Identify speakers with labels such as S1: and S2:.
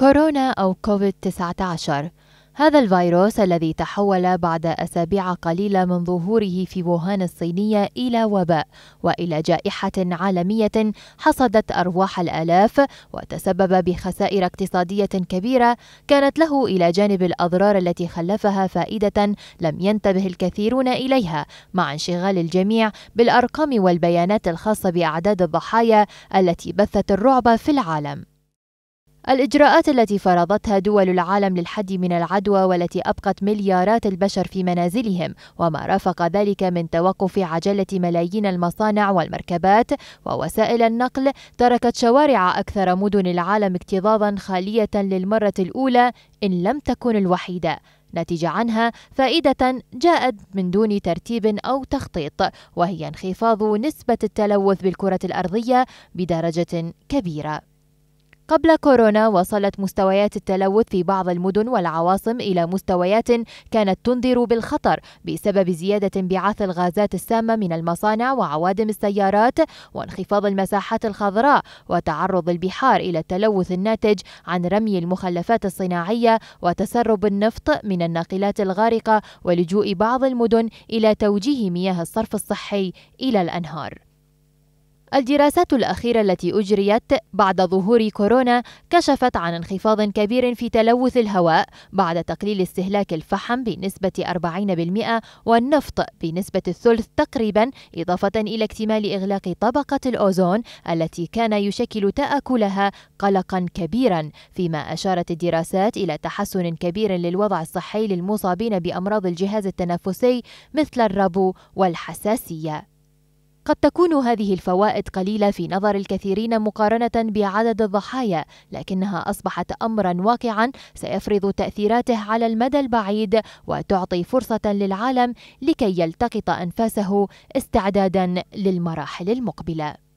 S1: كورونا أو كوفيد 19 هذا الفيروس الذي تحول بعد أسابيع قليلة من ظهوره في ووهان الصينية إلى وباء وإلى جائحة عالمية حصدت أرواح الآلاف وتسبب بخسائر اقتصادية كبيرة كانت له إلى جانب الأضرار التي خلفها فائدة لم ينتبه الكثيرون إليها مع انشغال الجميع بالأرقام والبيانات الخاصة بأعداد الضحايا التي بثت الرعب في العالم الإجراءات التي فرضتها دول العالم للحد من العدوى والتي أبقت مليارات البشر في منازلهم وما رافق ذلك من توقف عجلة ملايين المصانع والمركبات ووسائل النقل تركت شوارع أكثر مدن العالم اكتظاظا خالية للمرة الأولى إن لم تكن الوحيدة نتج عنها فائدة جاءت من دون ترتيب أو تخطيط وهي انخفاض نسبة التلوث بالكرة الأرضية بدرجة كبيرة قبل كورونا وصلت مستويات التلوث في بعض المدن والعواصم إلى مستويات كانت تنذر بالخطر بسبب زيادة انبعاث الغازات السامة من المصانع وعوادم السيارات وانخفاض المساحات الخضراء وتعرض البحار إلى التلوث الناتج عن رمي المخلفات الصناعية وتسرب النفط من الناقلات الغارقة ولجوء بعض المدن إلى توجيه مياه الصرف الصحي إلى الأنهار الدراسات الأخيرة التي أجريت بعد ظهور كورونا كشفت عن انخفاض كبير في تلوث الهواء بعد تقليل استهلاك الفحم بنسبة 40% والنفط بنسبة الثلث تقريبا إضافة إلى اكتمال إغلاق طبقة الأوزون التي كان يشكل تآكلها قلقا كبيرا فيما أشارت الدراسات إلى تحسن كبير للوضع الصحي للمصابين بأمراض الجهاز التنفسي مثل الربو والحساسية قد تكون هذه الفوائد قليلة في نظر الكثيرين مقارنة بعدد الضحايا، لكنها أصبحت أمرا واقعا سيفرض تأثيراته على المدى البعيد وتعطي فرصة للعالم لكي يلتقط أنفاسه استعدادا للمراحل المقبلة.